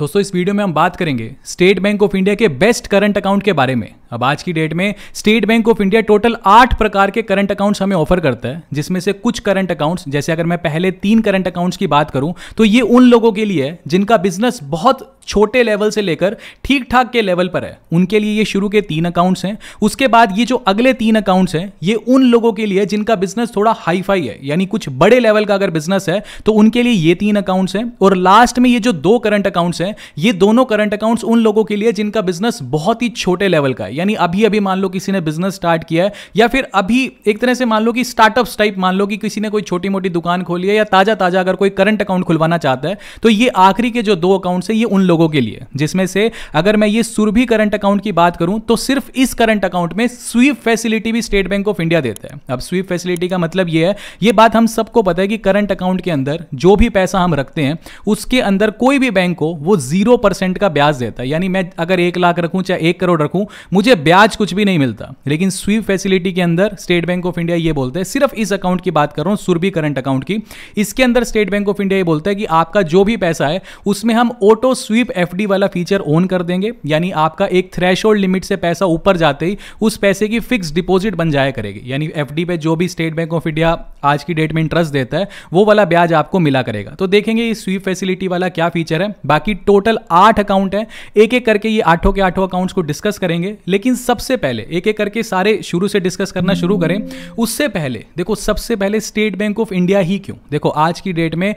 दोस्तों इस वीडियो में हम बात करेंगे स्टेट बैंक ऑफ इंडिया के बेस्ट करंट अकाउंट के बारे में अब आज की डेट में state bank of India total आठ प्रकार के करंट अकाउंट्स हमें ऑफर करता है जिसमें से कुछ करंट अकाउंट्स जैसे अगर मैं पहले तीन करंट अकाउंट्स की बात करूं तो ये उन लोगों के लिए है जिनका बिजनेस बहुत छोटे लेवल से लेकर ठीक ठाक के लेवल पर है उनके लिए ये शुरू के तीन अकाउंट्स हैं उसके बाद ये जो अगले तीन अकाउंट्स हैं ये उन लोगों के लिए जिनका बिजनेस थोड़ा हाई फाई है यानी कुछ बड़े लेवल का अगर बिजनेस है तो उनके लिए ये तीन अकाउंट्स हैं और लास्ट में ये जो दो करंट अकाउंट्स हैं ये दोनों करंट अकाउंट्स उन लोगों के लिए जिनका बिजनेस बहुत ही छोटे लेवल का है यानी अभी अभी मान लो किसी ने बिजनेस स्टार्ट किया है या फिर अभी एक तरह से मान लो कि स्टार्टअप्स टाइप मान लो कि किसी ने कोई छोटी मोटी दुकान खोली है या ताजा ताजा अगर कोई करंट अकाउंट खुलवाना चाहता है तो ये आखिरी के जो दो अकाउंट्स है ये उन लोगों के लिए जिसमें से अगर मैं ये सुरभि करंट अकाउंट की बात करूं तो सिर्फ इस करंट अकाउंट में स्वीप फैसिलिटी भी स्टेट बैंक ऑफ इंडिया देता है अब स्वीप फैसिलिटी का मतलब ये है ये बात हम सबको पता है कि करंट अकाउंट के अंदर जो भी पैसा हम रखते हैं उसके अंदर कोई भी बैंक को वो जीरो परसेंट का ब्याज देता है यानी मैं अगर एक लाख रखूं चाहे एक करोड़ रखूं मुझे मुझे ब्याज कुछ भी नहीं मिलता लेकिन स्वीप फैसिलिटी के अंदर स्टेट बैंक ऑफ इंडिया ये बोलते हैं सिर्फ इस अकाउंट की बात कर रहा हूं सुरभि करंट अकाउंट की इसके अंदर स्टेट बैंक ऑफ इंडिया ये बोलता है कि आपका जो भी पैसा है उसमें हम ऑटो स्वीप एफ वाला फीचर ऑन कर देंगे यानी आपका एक थ्रेश लिमिट से पैसा ऊपर जाते ही उस पैसे की फिक्स डिपोजिट बन जाया करेगी यानी एफ पे जो भी स्टेट बैंक ऑफ इंडिया आज की डेट में इंटरेस्ट देता है वो वाला ब्याज आपको मिला करेगा तो देखेंगे ये स्वीप फैसिलिटी वाला क्या फीचर है बाकी टोटल आठ अकाउंट है एक एक करके ये आठों के आठों अकाउंट्स को डिस्कस करेंगे लेकिन सबसे पहले एक एक करके सारे शुरू से डिस्कस करना शुरू करें उससे पहले देखो सबसे पहले स्टेट बैंक ऑफ इंडिया ही क्यों देखो आज की डेट में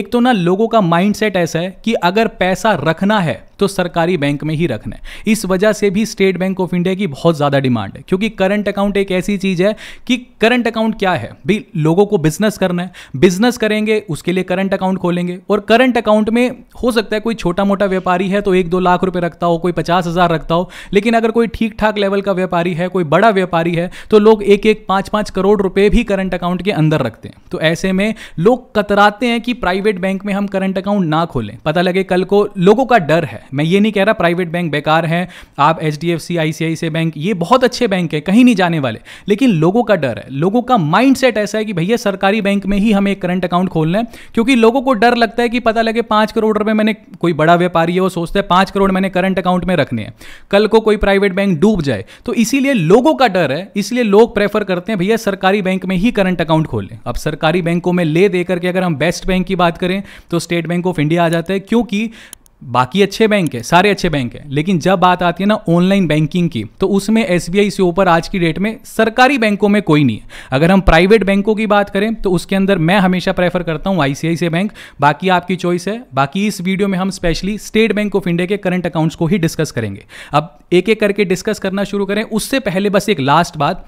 एक तो ना लोगों का माइंडसेट ऐसा है कि अगर पैसा रखना है तो सरकारी बैंक में ही रखना है इस वजह से भी स्टेट बैंक ऑफ इंडिया की बहुत ज़्यादा डिमांड है क्योंकि करंट अकाउंट एक ऐसी चीज़ है कि करंट अकाउंट क्या है भाई लोगों को बिजनेस करना है बिजनेस करेंगे उसके लिए करंट अकाउंट खोलेंगे और करंट अकाउंट में हो सकता है कोई छोटा मोटा व्यापारी है तो एक दो लाख रुपये रखता हो कोई पचास हज़ार रखता हो लेकिन अगर कोई ठीक ठाक लेवल का व्यापारी है कोई बड़ा व्यापारी है तो लोग एक एक पाँच पाँच करोड़ रुपये भी करंट अकाउंट के अंदर रखते हैं तो ऐसे में लोग कतराते हैं कि प्राइवेट बैंक में हम करंट अकाउंट ना खोलें पता लगे कल को लोगों का डर है मैं ये नहीं कह रहा प्राइवेट बैंक बेकार हैं आप एच डी एफ सी आई सी आई सी बैंक ये बहुत अच्छे बैंक हैं कहीं नहीं जाने वाले लेकिन लोगों का डर है लोगों का माइंड सेट ऐसा है कि भैया सरकारी बैंक में ही हमें एक करंट अकाउंट खोलना है क्योंकि लोगों को डर लगता है कि पता लगे पाँच करोड़ रुपये मैंने कोई बड़ा व्यापारी है वो सोचता है पाँच करोड़ मैंने करंट अकाउंट में रखने हैं कल को कोई प्राइवेट बैंक डूब जाए तो इसीलिए लोगों का डर है इसलिए लोग प्रेफर करते हैं भैया सरकारी बैंक में ही करंट अकाउंट खोलें अब सरकारी बैंकों में ले देकर के अगर हम बेस्ट बैंक की बात करें तो स्टेट बैंक ऑफ इंडिया आ जाता है क्योंकि बाकी अच्छे बैंक है सारे अच्छे बैंक है लेकिन जब बात आती है ना ऑनलाइन बैंकिंग की तो उसमें एस से ऊपर आज की डेट में सरकारी बैंकों में कोई नहीं है अगर हम प्राइवेट बैंकों की बात करें तो उसके अंदर मैं हमेशा प्रेफर करता हूँ आई बैंक बाकी आपकी चॉइस है बाकी इस वीडियो में हम specially state bank of India के करंट अकाउंट्स को ही डिस्कस करेंगे अब एक एक करके डिस्कस करना शुरू करें उससे पहले बस एक लास्ट बात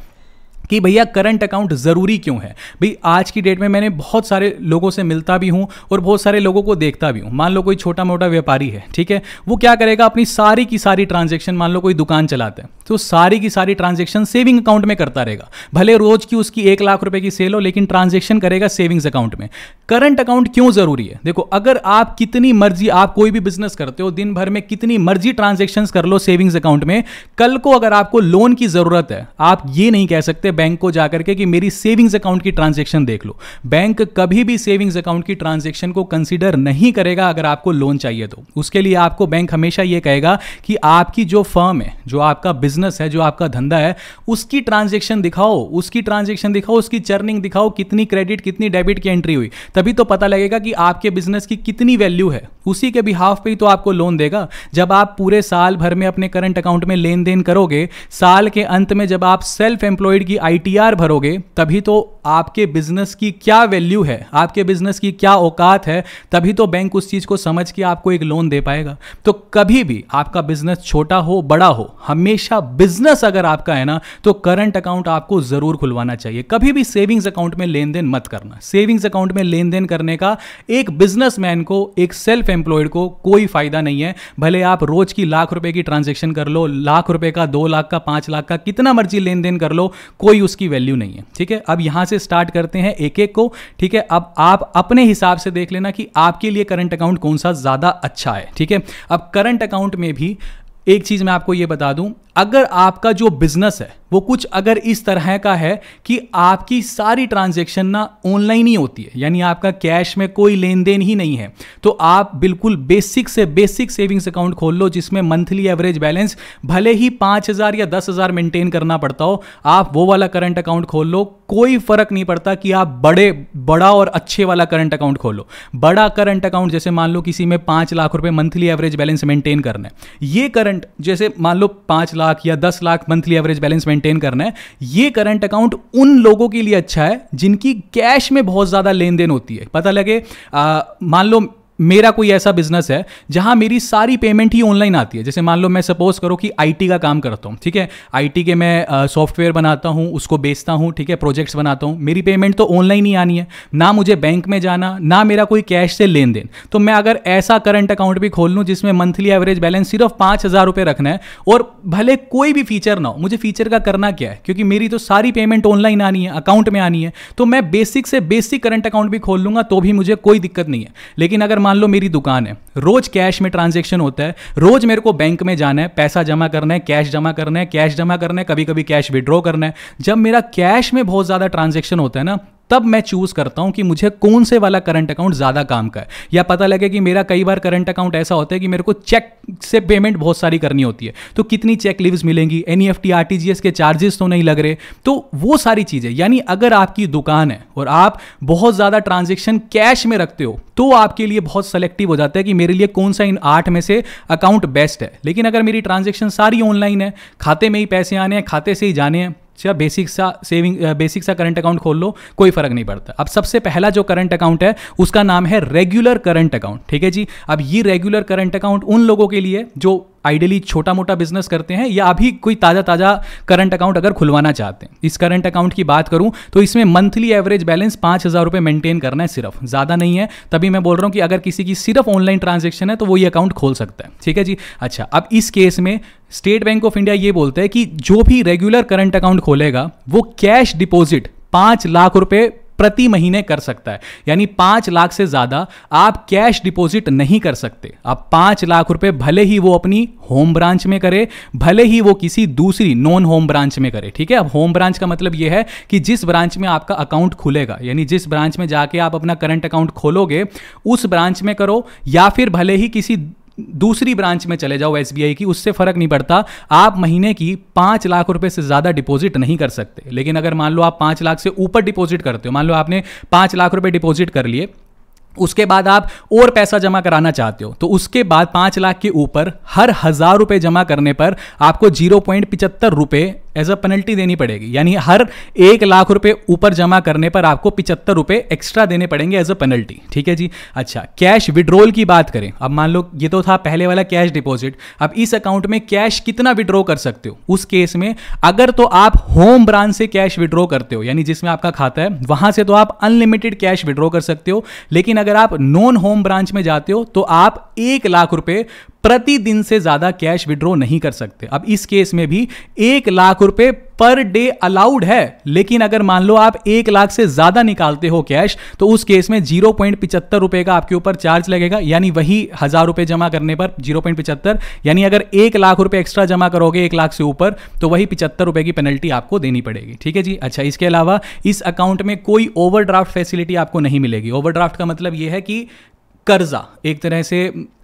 कि भैया करंट अकाउंट ज़रूरी क्यों है भाई आज की डेट में मैंने बहुत सारे लोगों से मिलता भी हूँ और बहुत सारे लोगों को देखता भी हूँ मान लो कोई छोटा मोटा व्यापारी है ठीक है वो क्या करेगा अपनी सारी की सारी ट्रांजेक्शन मान लो कोई दुकान चलाते हैं तो सारी की सारी ट्रांजेक्शन सेविंग अकाउंट में करता रहेगा भले रोज की उसकी एक लाख रुपए की सेल हो लेकिन ट्रांजेक्शन करेगा सेविंग्स अकाउंट में करंट अकाउंट क्यों ज़रूरी है देखो अगर आप कितनी मर्जी आप कोई भी बिजनेस करते हो दिन भर में कितनी मर्जी ट्रांजेक्शन कर लो सेविंग्स अकाउंट में कल को अगर आपको लोन की ज़रूरत है आप ये नहीं कह सकते बैंक को जाकर के कि मेरी सेविंग्स अकाउंट की ट्रांजेक्शन देख लो बैंक कभी भी सेविंग्स अकाउंट की ट्रांजेक्शन को कंसिडर नहीं करेगा अगर आपको लोन चाहिए तो उसके लिए आपको बैंक हमेशा यह कहेगा कि आपकी जो फर्म है जो आपका बिजनेस है जो आपका धंधा है उसकी ट्रांजेक्शन दिखाओ उसकी ट्रांजेक्शन दिखाओ उसकी चर्निंग दिखाओ कितनी क्रेडिट कितनी डेबिट की एंट्री हुई तभी तो पता लगेगा कि आपके बिजनेस की कितनी वैल्यू है उसी के बिहाफ पे ही तो आपको लोन देगा जब आप पूरे साल भर में अपने करंट अकाउंट में लेन देन करोगे साल के अंत में जब आप सेल्फ एम्प्लॉयड की आई भरोगे तभी तो आपके बिजनेस की क्या वैल्यू है आपके बिजनेस की क्या औकात है तभी तो बैंक उस चीज़ को समझ के आपको एक लोन दे पाएगा तो कभी भी आपका बिजनेस छोटा हो बड़ा हो हमेशा बिजनेस अगर आपका है ना तो करंट अकाउंट आपको ज़रूर खुलवाना चाहिए कभी भी सेविंग्स अकाउंट में लेन देन मत करना सेविंग्स अकाउंट में लेन देन करने का एक बिजनेसमैन को एक सेल्फ एम्प्लॉयड को कोई फायदा नहीं है भले आप रोज की लाख रुपए की ट्रांजेक्शन कर लो लाख रुपए का दो लाख का पांच लाख का कितना मर्जी लेन देन कर लो कोई कोई उसकी वैल्यू नहीं है ठीक है अब यहां से स्टार्ट करते हैं एक एक को ठीक है अब आप अपने हिसाब से देख लेना कि आपके लिए करंट अकाउंट कौन सा ज़्यादा अच्छा है ठीक है अब करंट अकाउंट में भी एक चीज़ मैं आपको यह बता दूं अगर आपका जो बिजनेस है वो कुछ अगर इस तरह का है कि आपकी सारी ट्रांजेक्शन ना ऑनलाइन ही होती है यानी आपका कैश में कोई लेन देन ही नहीं है तो आप बिल्कुल बेसिक से बेसिक सेविंग्स अकाउंट खोल लो जिसमें मंथली एवरेज बैलेंस भले ही पाँच हज़ार या दस हज़ार मेंटेन करना पड़ता हो आप वो वाला करंट अकाउंट खोल लो कोई फ़र्क नहीं पड़ता कि आप बड़े बड़ा और अच्छे वाला करंट अकाउंट खोलो बड़ा करंट अकाउंट जैसे मान लो किसी में पाँच लाख रुपये मंथली एवरेज बैलेंस मेंटेन करना है ये करंट जैसे मान लो पाँच लाख या दस lakh monthly average balance maintain करना है ये करंट अकाउंट उन लोगों के लिए अच्छा है जिनकी कैश में बहुत ज़्यादा लेन देन होती है पता लगे मान लो मेरा कोई ऐसा बिजनेस है जहां मेरी सारी पेमेंट ही ऑनलाइन आती है जैसे मान लो मैं सपोज करो कि आईटी का काम करता हूँ ठीक है आईटी के मैं सॉफ्टवेयर बनाता हूँ उसको बेचता हूँ ठीक है प्रोजेक्ट्स बनाता हूँ मेरी पेमेंट तो ऑनलाइन ही आनी है ना मुझे बैंक में जाना ना मेरा कोई कैश से लेन देन तो मैं अगर ऐसा करंट अकाउंट भी खोल लूँ जिसमें मंथली एवरेज बैलेंस सिर्फ पाँच हज़ार रुपये रखना है और भले कोई भी फीचर ना हो मुझे फीचर का करना क्या है क्योंकि मेरी तो सारी पेमेंट ऑनलाइन आनी है अकाउंट में आनी है तो मैं बेसिक से बेसिक करंट अकाउंट भी खोल लूँगा तो भी मुझे कोई दिक्कत नहीं है लेकिन अगर मान लो मेरी दुकान है रोज कैश में ट्रांजेक्शन होता है रोज मेरे को बैंक में जाना है पैसा जमा करना है कैश जमा करना है कैश जमा करना है कभी कभी कैश विड्रॉ करना है जब मेरा कैश में बहुत ज़्यादा ट्रांजेक्शन होता है ना तब मैं चूज करता हूं कि मुझे कौन से वाला करंट अकाउंट ज्यादा काम का है या पता लगे कि मेरा कई बार करंट अकाउंट ऐसा होता है कि मेरे को चेक से पेमेंट बहुत सारी करनी होती है तो कितनी चेक लिव्स मिलेंगी N E F T R T G S के चार्जेस तो नहीं लग रहे तो वो सारी चीज़ें यानी अगर आपकी दुकान है और आप बहुत ज़्यादा ट्रांजेक्शन कैश में रखते हो तो आपके लिए बहुत सेलेक्टिव हो जाता है कि मेरे लिए कौन सा इन आठ में से अकाउंट बेस्ट है लेकिन अगर मेरी ट्रांजेक्शन सारी ऑनलाइन है खाते में ही पैसे आने हैं खाते से ही जाने हैं या बेसिक सा सेविंग बेसिक सा करंट अकाउंट खोल लो कोई फर्क नहीं पड़ता अब सबसे पहला जो करंट अकाउंट है उसका नाम है रेगुलर करंट अकाउंट ठीक है जी अब ये रेगुलर करंट अकाउंट उन लोगों के लिए जो आइडियली छोटा मोटा बिजनेस करते हैं या अभी कोई ताज़ा ताज़ा करंट अकाउंट अगर खुलवाना चाहते हैं इस करंट अकाउंट की बात करूं तो इसमें मंथली एवरेज बैलेंस पांच हज़ार रुपये मेंटेन करना है सिर्फ ज़्यादा नहीं है तभी मैं बोल रहा हूं कि अगर किसी की सिर्फ ऑनलाइन ट्रांजेक्शन है तो वो ये अकाउंट खोल सकता है ठीक है जी अच्छा अब इस केस में स्टेट बैंक ऑफ इंडिया ये बोलते हैं कि जो भी रेगुलर करंट अकाउंट खोलेगा वो कैश डिपॉजिट पांच लाख रुपये प्रति महीने कर सकता है यानी पांच लाख से ज़्यादा आप कैश डिपॉजिट नहीं कर सकते आप पांच लाख रुपए भले ही वो अपनी होम ब्रांच में करे भले ही वो किसी दूसरी नॉन होम ब्रांच में करे ठीक है अब होम ब्रांच का मतलब यह है कि जिस ब्रांच में आपका अकाउंट खुलेगा यानी जिस ब्रांच में जाके आप अपना करंट अकाउंट खोलोगे उस ब्रांच में करो या फिर भले ही किसी दूसरी ब्रांच में चले जाओ एस की उससे फ़र्क नहीं पड़ता आप महीने की पांच लाख रुपए से ज़्यादा डिपॉजिट नहीं कर सकते लेकिन अगर मान लो आप पांच लाख से ऊपर डिपॉजिट करते हो मान लो आपने पांच लाख रुपए डिपॉजिट कर लिए उसके बाद आप और पैसा जमा कराना चाहते हो तो उसके बाद पांच लाख के ऊपर हर हज़ार रुपए जमा करने पर आपको जीरो पॉइंट पिचहत्तर रुपए एज अ पेनल्टी देनी पड़ेगी यानी हर एक लाख रुपए ऊपर जमा करने पर आपको पिचहत्तर रुपए एक्स्ट्रा देने पड़ेंगे एज अ पेनल्टी ठीक है जी अच्छा कैश विड्रोल की बात करें अब मान लो ये तो था पहले वाला कैश डिपॉजिट अब इस अकाउंट में कैश कितना विड्रॉ कर सकते हो उस केस में अगर तो आप होम ब्रांच से कैश विड्रॉ करते हो यानी जिसमें आपका खाता है वहां से तो आप अनलिमिटेड कैश विड्रॉ कर सकते हो लेकिन अगर आप नॉन होम ब्रांच में जाते हो तो आप एक लाख रुपए प्रतिदिन से ज्यादा कैश विड्रॉ नहीं कर सकते अब इस केस में भी एक लाख रुपए पर डे अलाउड है लेकिन अगर मान लो आप एक लाख से ज्यादा निकालते हो कैश तो उस केस में जीरो पॉइंट पिचहत्तर रुपए का आपके ऊपर चार्ज लगेगा यानी वही हजार रुपए जमा करने पर जीरो पॉइंट पिचहत्तर यानी अगर एक लाख रुपए एक्स्ट्रा जमा करोगे एक लाख से ऊपर तो वही पिचहत्तर रुपए की पेनल्टी आपको देनी पड़ेगी ठीक है जी अच्छा इसके अलावा इस अकाउंट में कोई ओवरड्राफ्ट फैसिलिटी आपको नहीं मिलेगी ओवरड्राफ्ट का मतलब यह है कि कर्जा एक तरह से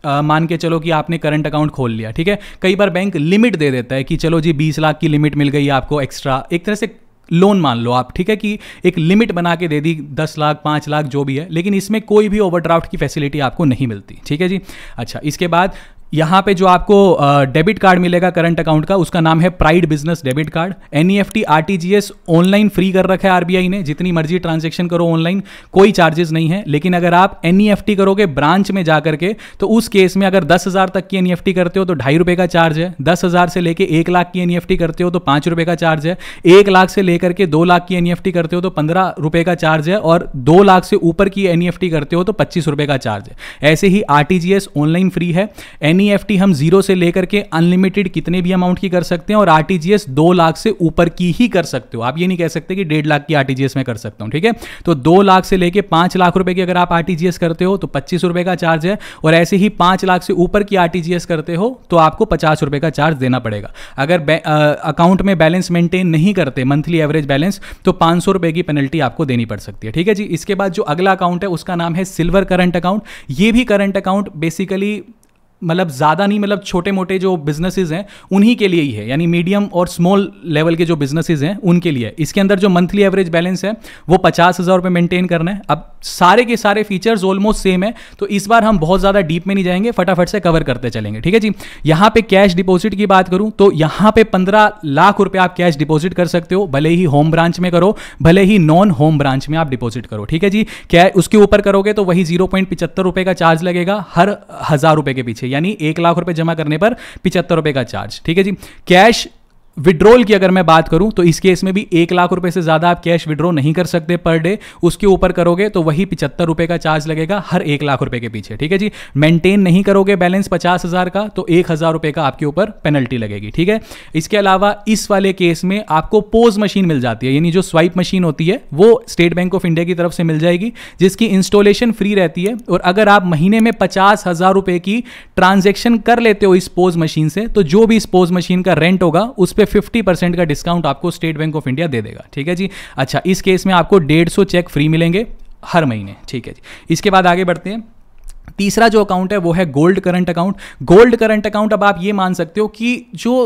आ, मान के चलो कि आपने करंट अकाउंट खोल लिया ठीक है कई बार बैंक लिमिट दे देता है कि चलो जी बीस लाख की लिमिट मिल गई आपको एक्स्ट्रा एक तरह से लोन मान लो आप ठीक है कि एक लिमिट बना के दे दी दस लाख पाँच लाख जो भी है लेकिन इसमें कोई भी ओवरड्राफ्ट की फैसिलिटी आपको नहीं मिलती ठीक है जी अच्छा इसके बाद यहां पे जो आपको डेबिट कार्ड मिलेगा करंट अकाउंट का उसका नाम है pride business debit card N E F T R online free कर रखा है आरबीआई ने जितनी मर्जी ट्रांजेक्शन करो ऑनलाइन कोई चार्जेस नहीं है लेकिन अगर आप एन ई एफ टी करोगे ब्रांच में जाकर के तो उस केस में अगर दस हज़ार तक की एन ई एफ टी करते हो तो ढाई रुपए का चार्ज है दस हज़ार से लेकर एक लाख की एन एफ टी करते हो तो पांच रुपए का चार्ज है एक लाख से लेकर के दो लाख की एन एफ टी करते हो तो पंद्रह रुपए का चार्ज है और दो लाख से ऊपर की एन एफ टी करते हो तो पच्चीस रुपए का चार्ज है ऐसे ही आरटीजीएस ऑनलाइन फ्री है एन एन e हम जीरो से लेकर के अनलिमिटेड कितने भी अमाउंट की कर सकते हैं और आर दो लाख से ऊपर की ही कर सकते हो आप ये नहीं कह सकते कि डेढ़ लाख की आर में कर सकता हूँ ठीक है तो दो लाख से लेकर पांच लाख रुपए की अगर आप आर करते हो तो पच्चीस रुपए का चार्ज है और ऐसे ही पांच लाख से ऊपर की आर करते हो तो आपको पचास रुपए का चार्ज देना पड़ेगा अगर अकाउंट में बैलेंस मेंटेन नहीं करते मंथली एवरेज बैलेंस तो पांच सौ रुपए की पेनल्टी आपको देनी पड़ सकती है ठीक है जी इसके बाद जो अगला अकाउंट है उसका नाम है सिल्वर करंट अकाउंट ये भी करंट अकाउंट बेसिकली मतलब ज़्यादा नहीं मतलब छोटे मोटे जो बिजनेसेस हैं उन्हीं के लिए ही है यानी मीडियम और स्मॉल लेवल के जो बिजनेसेस हैं उनके लिए इसके अंदर जो मंथली एवरेज बैलेंस है वो पचास हज़ार रुपये मेंटेन करना है अब सारे के सारे फीचर्स ऑलमोस्ट सेम है तो इस बार हम बहुत ज़्यादा डीप में नहीं जाएंगे फटाफट से कवर करते चलेंगे ठीक है जी यहाँ पे कैश डिपॉजिट की बात करूँ तो यहाँ पे पंद्रह लाख रुपये आप कैश डिपॉजिट कर सकते हो भले ही होम ब्रांच में करो भले ही नॉन होम ब्रांच में आप डिपॉजिट करो ठीक है जी क्या उसके ऊपर करोगे तो वही जीरो पॉइंट रुपये का चार्ज लगेगा हर हज़ार रुपये के पीछे यानी एक लाख रुपए जमा करने पर पिचहत्तर रुपए का चार्ज ठीक है जी कैश विड्रॉल की अगर मैं बात करूं तो इस केस में भी एक लाख रुपए से ज़्यादा आप कैश विड्रॉ नहीं कर सकते पर डे उसके ऊपर करोगे तो वही पिचहत्तर रुपए का चार्ज लगेगा हर एक लाख रुपए के पीछे ठीक है जी मेंटेन नहीं करोगे बैलेंस पचास हज़ार का तो एक हज़ार रुपए का आपके ऊपर पेनल्टी लगेगी ठीक है इसके अलावा इस वाले केस में आपको पोज मशीन मिल जाती है यानी जो स्वाइप मशीन होती है वो स्टेट बैंक ऑफ इंडिया की तरफ से मिल जाएगी जिसकी इंस्टॉलेशन फ्री रहती है और अगर आप महीने में पचास हज़ार रुपये की ट्रांजेक्शन कर लेते हो इस पोज मशीन से तो जो भी इस पोज मशीन का रेंट होगा उस पर फिफ्टी परसेंट का डिस्काउंट आपको स्टेट बैंक ऑफ इंडिया दे देगा ठीक है जी अच्छा इस केस में आपको डेढ़ सौ चेक फ्री मिलेंगे हर महीने ठीक है जी इसके बाद आगे बढ़ते हैं तीसरा जो अकाउंट है वो है gold current account gold current account अब आप ये मान सकते हो कि जो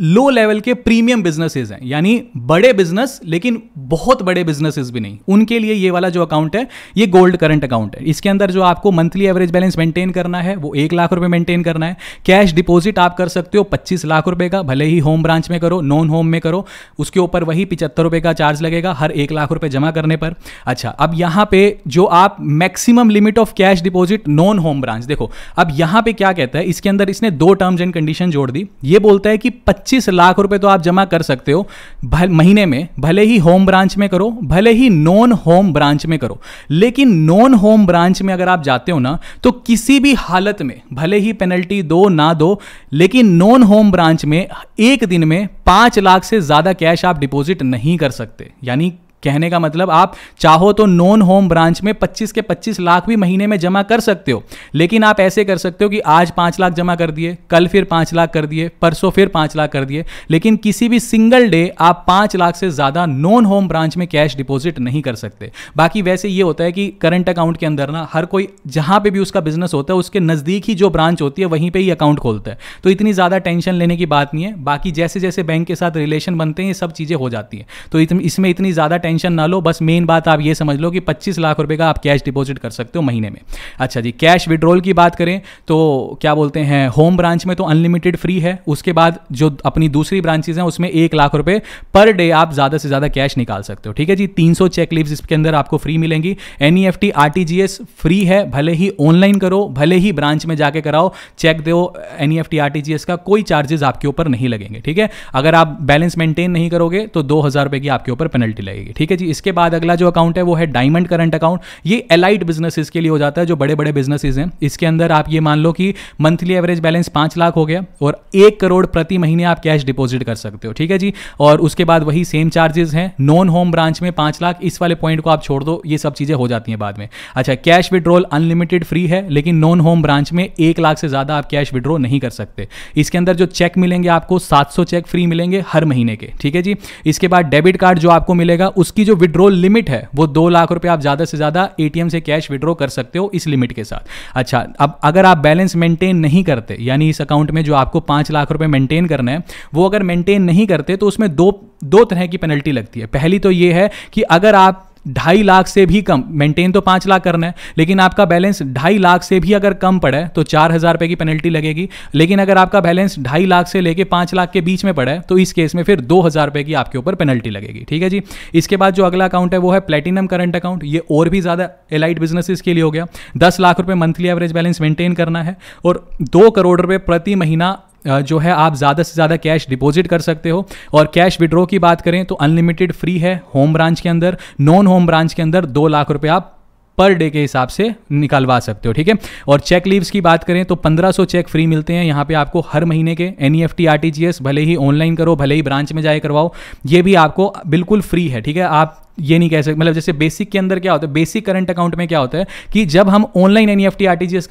लो लेवल के प्रीमियम बिजनेसेस हैं यानी बड़े बिजनेस लेकिन बहुत बड़े बिजनेसेस भी नहीं उनके लिए ये वाला जो अकाउंट है ये गोल्ड करंट अकाउंट है इसके अंदर जो आपको मंथली एवरेज बैलेंस मेंटेन करना है वो एक लाख रुपए मेंटेन करना है कैश डिपॉजिट आप कर सकते हो पच्चीस लाख रुपए का भले ही होम ब्रांच में करो नॉन होम में करो उसके ऊपर वही पिचहत्तर रुपए का चार्ज लगेगा हर एक लाख रुपए जमा करने पर अच्छा अब यहां पे जो आप maximum limit of cash deposit non home branch देखो अब यहां पे क्या कहता है इसके अंदर इसने दो टर्म्स एंड कंडीशन जोड़ दी ये बोलता है कि पच्चीस लाख रुपए तो आप जमा कर सकते हो भल, महीने में भले ही होम ब्रांच में करो भले ही नॉन होम ब्रांच में करो लेकिन नॉन होम ब्रांच में अगर आप जाते हो ना तो किसी भी हालत में भले ही पेनल्टी दो ना दो लेकिन नॉन होम ब्रांच में एक दिन में पांच लाख से ज़्यादा कैश आप डिपॉजिट नहीं कर सकते यानी कहने का मतलब आप चाहो तो नॉन होम ब्रांच में 25 के 25 लाख भी महीने में जमा कर सकते हो लेकिन आप ऐसे कर सकते हो कि आज पाँच लाख जमा कर दिए कल फिर पाँच लाख कर दिए परसों फिर पाँच लाख कर दिए लेकिन किसी भी सिंगल डे आप पाँच लाख से ज़्यादा नॉन होम ब्रांच में कैश डिपॉजिट नहीं कर सकते बाकी वैसे ये होता है कि करंट अकाउंट के अंदर ना हर कोई जहाँ पर भी उसका बिजनेस होता है उसके नज़दीक ही जो ब्रांच होती है वहीं पर ही अकाउंट खोलता है तो इतनी ज़्यादा टेंशन लेने की बात नहीं है बाकी जैसे जैसे बैंक के साथ रिलेशन बनते हैं ये सब चीज़ें हो जाती हैं तो इसमें इतनी ज़्यादा टेंशन टेंशन ना लो बस मेन बात आप ये समझ लो कि पच्चीस लाख रुपए का आप कैश डिपॉजिट कर सकते हो महीने में अच्छा जी कैश विड्रॉल की बात करें तो क्या बोलते हैं होम ब्रांच में तो अनलिमिटेड फ्री है उसके बाद जो अपनी दूसरी ब्रांचेज हैं उसमें एक लाख रुपये पर डे आप ज़्यादा से ज़्यादा कैश निकाल सकते हो ठीक है जी तीन सौ चेक लिप्स इसके अंदर आपको फ्री मिलेंगी N E F T R T G S free है भले ही ऑनलाइन करो भले ही ब्रांच में जाके कराओ चेक दो N E F T R T G S का कोई चार्जेस आपके ऊपर नहीं लगेंगे ठीक है अगर आप बैलेंस मेंटेन नहीं करोगे तो दो हज़ार रुपये की आपके ऊपर पेनल्टी लगेगी ठीक ठीक है जी इसके बाद अगला जो अकाउंट है वो है डायमंड करंट अकाउंट ये एलाइट बिजनेसेस के लिए हो जाता है जो बड़े बड़े बिजनेसेस हैं इसके अंदर आप ये मान लो कि मंथली एवरेज बैलेंस पांच लाख हो गया और एक करोड़ प्रति महीने आप कैश डिपोजिट कर सकते हो ठीक है जी और उसके बाद वही सेम चार्जेस हैं नॉन होम ब्रांच में पांच लाख इस वाले पॉइंट को आप छोड़ दो ये सब चीज़ें हो जाती हैं बाद में अच्छा कैश विड्रॉल अनलिमिटेड फ्री है लेकिन नॉन होम ब्रांच में एक लाख से ज़्यादा आप कैश विड्रॉ नहीं कर सकते इसके अंदर जो चेक मिलेंगे आपको सात चेक फ्री मिलेंगे हर महीने के ठीक है जी इसके बाद डेबिट कार्ड जो आपको मिलेगा उस उसकी जो विड्रॉल लिमिट है वो दो लाख रुपए आप ज़्यादा से ज़्यादा एटीएम से कैश विड्रॉ कर सकते हो इस लिमिट के साथ अच्छा अब अगर आप बैलेंस मेंटेन नहीं करते यानी इस अकाउंट में जो आपको पांच लाख रुपए मेंटेन करना है वो अगर मेंटेन नहीं करते तो उसमें दो दो तरह की पेनल्टी लगती है पहली तो ये है कि अगर आप ढाई लाख से भी कम मेंटेन तो पाँच लाख करना है लेकिन आपका बैलेंस ढाई लाख से भी अगर कम पड़े तो चार हज़ार रुपये की पेनल्टी लगेगी लेकिन अगर आपका बैलेंस ढाई लाख से लेके पाँच लाख के बीच में पड़े तो इस केस में फिर दो हज़ार रुपये की आपके ऊपर पेनल्टी लगेगी ठीक है जी इसके बाद जो अगला अकाउंट है वो है प्लेटिनम करंट अकाउंट ये और भी ज़्यादा एलाइट बिजनेसिस के लिए हो गया दस लाख रुपये मंथली एवरेज बैलेंस मेंटेन करना है और दो करोड़ रुपये प्रति महीना जो है आप ज़्यादा से ज़्यादा कैश डिपॉजिट कर सकते हो और कैश विड्रॉ की बात करें तो अनलिमिटेड फ्री है होम ब्रांच के अंदर नॉन होम ब्रांच के अंदर दो लाख रुपये आप पर डे के हिसाब से निकलवा सकते हो ठीक है और चेक लीव्स की बात करें तो 1500 चेक फ्री मिलते हैं यहाँ पे आपको हर महीने के N E F T R T G S भले ही ऑनलाइन करो भले ही ब्रांच में जाए करवाओ ये भी आपको बिल्कुल फ्री है ठीक है आप ये नहीं कह सकते मतलब जैसे बेसिक के अंदर क्या होता है बेसिक करंट अकाउंट में क्या होता है कि जब हम ऑनलाइन एन एफ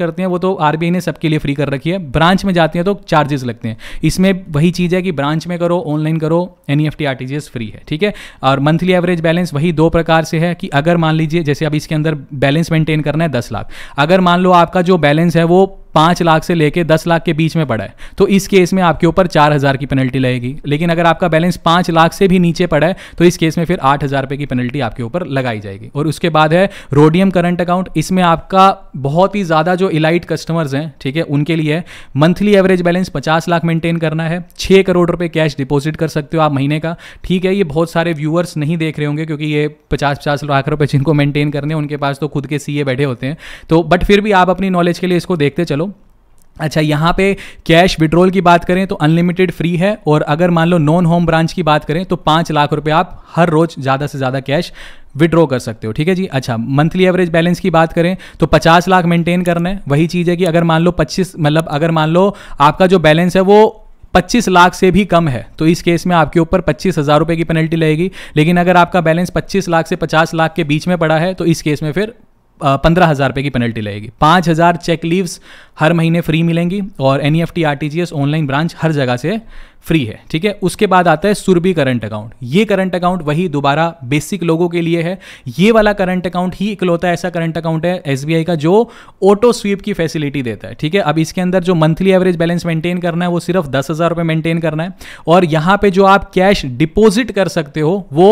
करते हैं वो तो आर ने सबके लिए फ्री कर रखी है ब्रांच में जाते हैं तो चार्जेस लगते हैं इसमें वही चीज़ है कि ब्रांच में करो ऑनलाइन करो एन ई फ्री है ठीक है और मंथली एवरेज बैलेंस वही दो प्रकार से है कि अगर मान लीजिए जैसे अब इसके अंदर बैलेंस मेंटेन करना है दस लाख अगर मान लो आपका जो बैलेंस है वो पाँच लाख से लेकर दस लाख के बीच में पड़ा है तो इस केस में आपके ऊपर चार हज़ार की पेनल्टी लगेगी लेकिन अगर आपका बैलेंस पांच लाख से भी नीचे पड़ा है तो इस केस में फिर आठ हज़ार रुपए की पेनल्टी आपके ऊपर लगाई जाएगी और उसके बाद है रोडियम करंट अकाउंट इसमें आपका बहुत ही ज़्यादा जो इलाइट कस्टमर्स हैं ठीक है उनके लिए मंथली एवरेज बैलेंस पचास लाख मेंटेन करना है छह करोड़ रुपए कैश डिपॉजिट कर सकते हो आप महीने का ठीक है ये बहुत सारे व्यूअर्स नहीं देख रहे होंगे क्योंकि ये पचास पचास लाख रुपए जिनको मेंटेन करने उनके पास तो खुद के सीए बैठे होते हैं तो बट फिर भी आप अपनी नॉलेज के लिए इसको देखते चलो अच्छा यहाँ पे कैश विड्रॉल की बात करें तो अनलिमिटेड फ्री है और अगर मान लो नॉन होम ब्रांच की बात करें तो पाँच लाख रुपए आप हर रोज ज़्यादा से ज़्यादा कैश विड्रॉ कर सकते हो ठीक है जी अच्छा मंथली एवरेज बैलेंस की बात करें तो 50 लाख मेंटेन करना है वही चीज़ है कि अगर मान लो 25 मतलब अगर मान लो आपका जो बैलेंस है वो 25 लाख से भी कम है तो इस केस में आपके ऊपर पच्चीस हज़ार रुपये की पेनल्टी लगेगी लेकिन अगर आपका बैलेंस 25 लाख से 50 लाख के बीच में पड़ा है तो इस केस में फिर पंद्रह हज़ार रुपये की पेनल्टी लगेगी पाँच हज़ार चेक लीव्स हर महीने फ्री मिलेंगी और N E F T R T G S online branch हर जगह से फ्री है ठीक है उसके बाद आता है सुरभी करंट अकाउंट ये करंट अकाउंट वही दोबारा बेसिक लोगों के लिए है ये वाला करंट अकाउंट ही इकलौता ऐसा करंट अकाउंट है एस का जो ऑटो स्वीप की फैसिलिटी देता है ठीक है अब इसके अंदर जो मंथली एवरेज बैलेंस मेंटेन करना है वो सिर्फ दस हज़ार रुपये मेंटेन करना है और यहाँ पे जो आप कैश डिपॉजिट कर सकते हो वो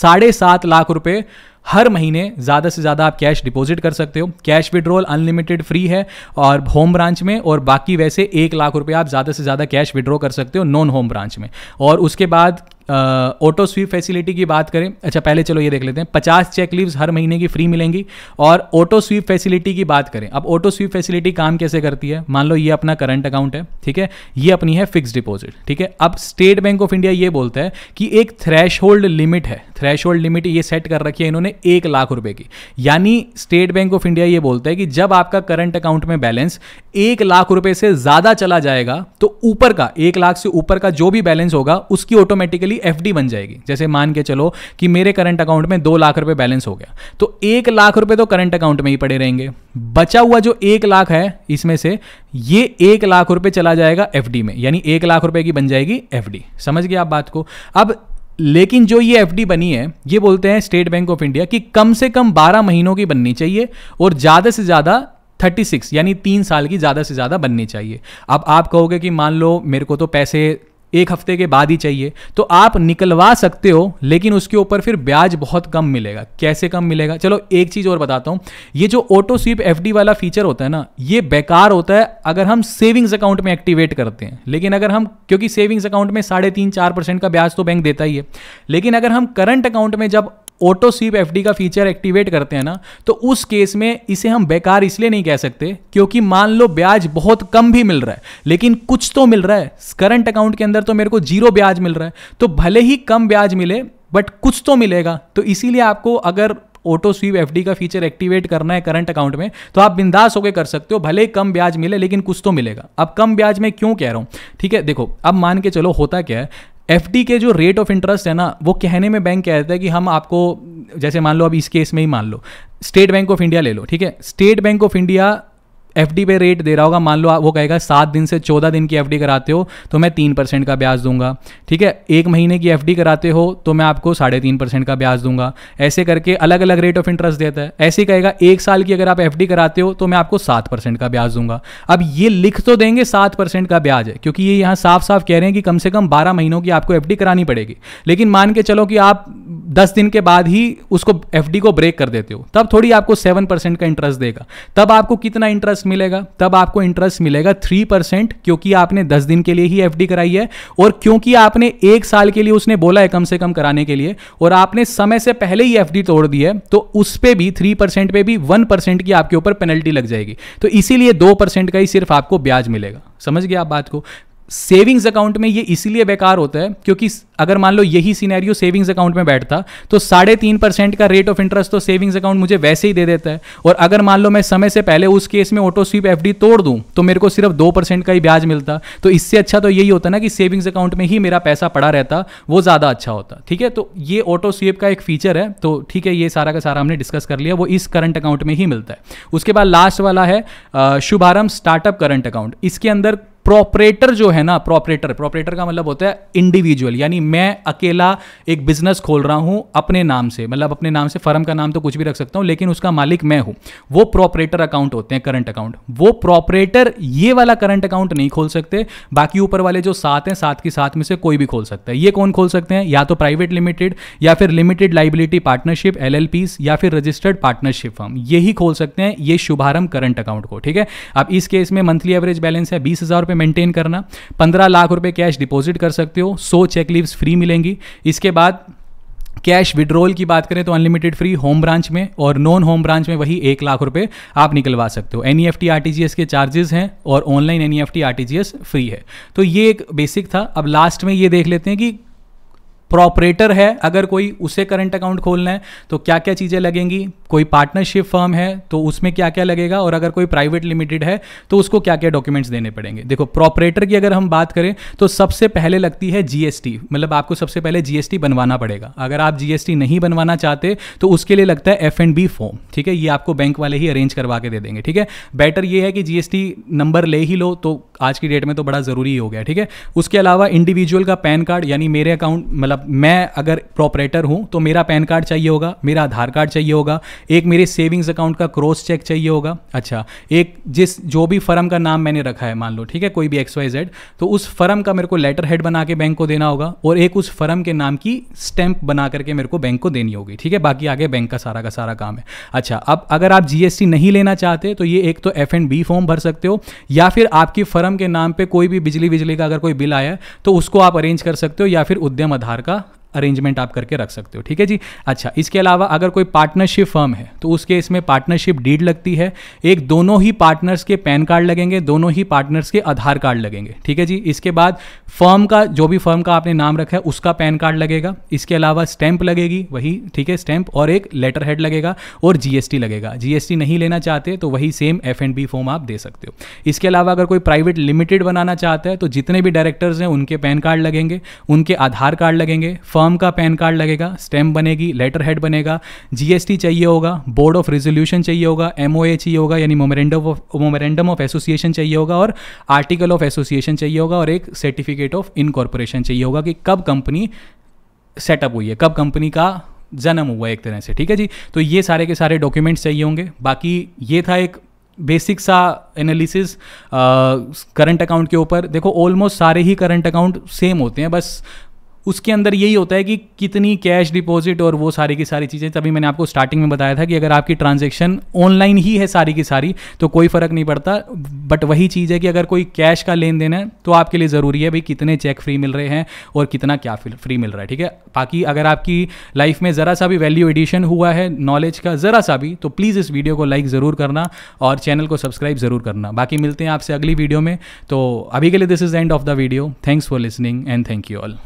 साढ़े सात लाख रुपये हर महीने ज़्यादा से ज़्यादा आप कैश डिपॉजिट कर सकते हो कैश विड्रॉल अनलिमिटेड फ्री है और होम ब्रांच में और बाकी वैसे एक लाख रुपये आप ज़्यादा से ज़्यादा कैश विड्रॉ कर सकते हो नॉन होम ब्रांच में और उसके बाद ऑटो स्वीप फैसिलिटी की बात करें अच्छा पहले चलो ये देख लेते हैं पचास चेक लीव्स हर महीने की फ्री मिलेंगी और ऑटो स्वीप फैसिलिटी की बात करें अब ऑटो स्वीप फैसिलिटी काम कैसे करती है मान लो ये अपना करंट अकाउंट है ठीक है ये अपनी है फिक्स डिपॉजिट ठीक है अब स्टेट बैंक ऑफ इंडिया ये बोलता है कि एक थ्रैश लिमिट है थ्रैश लिमिट ये सेट कर रखी है इन्होंने एक लाख रुपए की यानी स्टेट बैंक ऑफ इंडिया ये बोलता है कि जब आपका करंट अकाउंट में बैलेंस एक लाख रुपए से ज्यादा चला जाएगा तो ऊपर का एक लाख से ऊपर का जो भी बैलेंस होगा उसकी ऑटोमेटिकली मेरी एफ बन जाएगी जैसे मान के चलो कि मेरे करंट अकाउंट में दो लाख रुपये बैलेंस हो गया तो एक लाख रुपये तो करंट अकाउंट में ही पड़े रहेंगे बचा हुआ जो एक लाख है इसमें से ये एक लाख रुपए चला जाएगा एफ में यानी एक लाख रुपए की बन जाएगी एफ समझ गया आप बात को अब लेकिन जो ये एफ बनी है ये बोलते हैं स्टेट बैंक ऑफ इंडिया कि कम से कम 12 महीनों की बननी चाहिए और ज़्यादा से ज़्यादा 36 यानी तीन साल की ज़्यादा से ज़्यादा बननी चाहिए अब आप कहोगे कि मान लो मेरे को तो पैसे एक हफ्ते के बाद ही चाहिए तो आप निकलवा सकते हो लेकिन उसके ऊपर फिर ब्याज बहुत कम मिलेगा कैसे कम मिलेगा चलो एक चीज़ और बताता हूँ ये जो ऑटो स्वीप एफ वाला फीचर होता है ना ये बेकार होता है अगर हम सेविंग्स अकाउंट में एक्टिवेट करते हैं लेकिन अगर हम क्योंकि सेविंग्स अकाउंट में साढ़े तीन चार परसेंट का ब्याज तो बैंक देता ही है लेकिन अगर हम करंट अकाउंट में जब ऑटो स्वीप एफ का फीचर एक्टिवेट करते हैं ना तो उस केस में इसे हम बेकार इसलिए नहीं कह सकते क्योंकि मान लो ब्याज बहुत कम भी मिल रहा है लेकिन कुछ तो मिल रहा है करंट अकाउंट के अंदर तो मेरे को जीरो ब्याज मिल रहा है तो भले ही कम ब्याज मिले बट कुछ तो मिलेगा तो इसीलिए आपको अगर ऑटो स्वीप एफ का फीचर एक्टिवेट करना है करंट अकाउंट में तो आप बिंदास होकर कर सकते हो भले ही कम ब्याज मिले लेकिन कुछ तो मिलेगा अब कम ब्याज में क्यों कह रहा हूं ठीक है देखो अब मान के चलो होता क्या है एफ के जो रेट ऑफ इंटरेस्ट है ना वो कहने में बैंक कहता है कि हम आपको जैसे मान लो अब इस केस में ही मान लो स्टेट बैंक ऑफ इंडिया ले लो ठीक है state bank of India F पे रेट दे रहा होगा मान लो वो कहेगा सात दिन से चौदह दिन की एफ कराते हो तो मैं तीन परसेंट का ब्याज दूंगा ठीक है एक महीने की एफ कराते हो तो मैं आपको साढ़े तीन परसेंट का ब्याज दूंगा ऐसे करके अलग अलग रेट ऑफ इंटरेस्ट देता है ऐसे कहेगा एक साल की अगर आप एफ कराते हो तो मैं आपको सात परसेंट का ब्याज दूंगा अब ये लिख तो देंगे सात परसेंट का ब्याज है क्योंकि ये यहां साफ साफ कह रहे हैं कि कम से कम बारह महीनों की आपको एफ करानी पड़ेगी लेकिन मान के चलो कि आप दस दिन के बाद ही उसको एफ को ब्रेक कर देते हो तब थोड़ी आपको सेवन परसेंट का इंटरेस्ट देगा तब आपको कितना इंटरेस्ट मिलेगा तब आपको इंटरेस्ट मिलेगा थ्री परसेंट क्योंकि आपने दस दिन के लिए ही एफ कराई है और क्योंकि आपने एक साल के लिए उसने बोला है कम से कम कराने के लिए और आपने समय से पहले ही एफ तोड़ दी है तो उस पर भी थ्री परसेंट पे भी वन परसेंट की आपके ऊपर पेनल्टी लग जाएगी तो इसीलिए दो परसेंट का ही सिर्फ आपको ब्याज मिलेगा समझ गया आप बात को सेविंग्स अकाउंट में ये इसीलिए बेकार होता है क्योंकि अगर मान लो यही सीनैरियो सेविंग्स अकाउंट में बैठता तो साढ़े तीन परसेंट का रेट ऑफ इंटरेस्ट तो सेविंग्स अकाउंट मुझे वैसे ही दे देता है और अगर मान लो मैं समय से पहले उस केस में ऑटो स्वीप एफ तोड़ दूँ तो मेरे को सिर्फ दो परसेंट का ही ब्याज मिलता तो इससे अच्छा तो यही होता ना कि सेविंग्स अकाउंट में ही मेरा पैसा पड़ा रहता वो ज़्यादा अच्छा होता ठीक है तो ये ऑटो स्वीप का एक फीचर है तो ठीक है ये सारा का सारा हमने डिस्कस कर लिया वो इस करंट अकाउंट में ही मिलता है उसके बाद लास्ट वाला है शुभारंभ स्टार्टअप करंट अकाउंट इसके अंदर प्रॉपरेटर जो है ना प्रोपरेटर प्रोपरेटर का मतलब होता है इंडिविजुअल यानी मैं अकेला एक बिजनेस खोल रहा हूं अपने नाम से मतलब अपने नाम से फर्म का नाम तो कुछ भी रख सकता हूं लेकिन उसका मालिक मैं हूं वो प्रोपरेटर अकाउंट होते हैं करंट अकाउंट वो प्रोपरेटर ये वाला करंट अकाउंट नहीं खोल सकते बाकी ऊपर वाले जो सात हैं सात की साथ में से कोई भी खोल सकता है ये कौन खोल सकते हैं या तो प्राइवेट लिमिटेड या फिर लिमिटेड लाइबिलिटी पार्टनरशिप एल या फिर रजिस्टर्ड पार्टनरशिप फर्म यही खोल सकते हैं ये शुभारंभ करंट अकाउंट को ठीक है अब इस केस में मंथली एवरेज बैलेंस है बीस हजार रुपए मेंटेन करना पंद्रह लाख रुपये कैश डिपॉजिट कर सकते हो सौ चेक लीव्स फ्री मिलेंगी इसके बाद कैश विड्रॉल की बात करें तो अनलिमिटेड फ्री होम ब्रांच में और नॉन होम ब्रांच में वही एक लाख रुपए आप निकलवा सकते हो एन ई e के चार्जेस हैं और online N E F T free है तो ये एक बेसिक था अब लास्ट में ये देख लेते हैं कि प्रॉपरेटर है अगर कोई उसे करंट अकाउंट खोलना है तो क्या क्या चीज़ें लगेंगी कोई पार्टनरशिप फर्म है तो उसमें क्या क्या लगेगा और अगर कोई प्राइवेट लिमिटेड है तो उसको क्या क्या डॉक्यूमेंट्स देने पड़ेंगे देखो प्रॉपरेटर की अगर हम बात करें तो सबसे पहले लगती है जीएसटी मतलब आपको सबसे पहले जीएसटी बनवाना पड़ेगा अगर आप जीएसटी नहीं बनवाना चाहते तो उसके लिए लगता है एफ एंड बी फॉर्म ठीक है ये आपको बैंक वाले ही अरेंज करवा के दे देंगे ठीक है बेटर ये है कि जीएसटी नंबर ले ही लो तो आज की डेट में तो बड़ा ज़रूरी हो गया ठीक है उसके अलावा इंडिविजुअल का पैन कार्ड यानी मेरे अकाउंट मतलब मतलब मैं अगर प्रोपरेटर हूँ तो मेरा पैन कार्ड चाहिए होगा मेरा आधार कार्ड चाहिए होगा एक मेरे सेविंग्स अकाउंट का क्रॉस चेक चाहिए होगा अच्छा एक जिस जो भी फर्म का नाम मैंने रखा है मान लो ठीक है कोई भी एक्स वाई जेड तो उस फर्म का मेरे को लेटर हेड बना के बैंक को देना होगा और एक उस फर्म के नाम की स्टैंप बना करके मेरे को बैंक को देनी होगी ठीक है बाकी आगे बैंक का सारा का सारा काम है अच्छा अब अगर आप जीएसटी नहीं लेना चाहते तो ये एक तो एफ एंड बी फॉर्म भर सकते हो या फिर आपकी फर्म के नाम पर कोई भी बिजली बिजली का अगर कोई बिल आया तो उसको आप अरेंज कर सकते हो या फिर उद्यम आधार пока. अरेंजमेंट आप करके रख सकते हो ठीक है जी अच्छा इसके अलावा अगर कोई पार्टनरशिप फर्म है तो उस केस में पार्टनरशिप डीड लगती है एक दोनों ही पार्टनर्स के पैन कार्ड लगेंगे दोनों ही पार्टनर्स के आधार कार्ड लगेंगे ठीक है जी इसके बाद फर्म का जो भी फर्म का आपने नाम रखा है उसका पैन कार्ड लगेगा इसके अलावा स्टैंप लगेगी वही ठीक है स्टैंप और एक लेटर हेड लगेगा और जीएसटी लगेगा जीएसटी नहीं लेना चाहते तो वही same F and B form आप दे सकते हो इसके अलावा अगर कोई प्राइवेट लिमिटेड बनाना चाहता है तो जितने भी डायरेक्टर्स हैं उनके पैन कार्ड लगेंगे उनके आधार कार्ड लगेंगे फर्म फॉर्म का पैन कार्ड लगेगा स्टैम्प बनेगी लेटर हेड बनेगा जीएसटी चाहिए होगा बोर्ड ऑफ रिजोल्यूशन चाहिए होगा एमओए चाहिए होगा यानी memorandum of memorandum of association चाहिए होगा और आर्टिकल ऑफ एसोसिएशन चाहिए होगा और एक सर्टिफिकेट ऑफ इनकॉर्पोरेशन चाहिए होगा कि कब कंपनी सेटअप हुई है कब कंपनी का जन्म हुआ एक तरह से ठीक है जी तो ये सारे के सारे डॉक्यूमेंट्स चाहिए होंगे बाकी ये था एक बेसिक सा एनालिसिस करंट अकाउंट के ऊपर देखो ऑलमोस्ट सारे ही करंट अकाउंट सेम होते हैं बस उसके अंदर यही होता है कि कितनी कैश डिपॉजिट और वो सारी की सारी चीज़ें तभी मैंने आपको स्टार्टिंग में बताया था कि अगर आपकी ट्रांजेक्शन ऑनलाइन ही है सारी की सारी तो कोई फ़र्क नहीं पड़ता बट वही चीज़ है कि अगर कोई कैश का लेन देन है तो आपके लिए ज़रूरी है भाई कितने चेक फ्री मिल रहे हैं और कितना क्या फ्री मिल रहा है ठीक है बाकी अगर आपकी लाइफ में ज़रा सा भी वैल्यू एडिशन हुआ है नॉलेज का ज़रा सा भी तो प्लीज़ इस वीडियो को लाइक ज़रूर करना और चैनल को सब्सक्राइब ज़रूर करना बाकी मिलते हैं आपसे अगली वीडियो में तो अभी के लिए this is end of the video thanks for listening and thank you all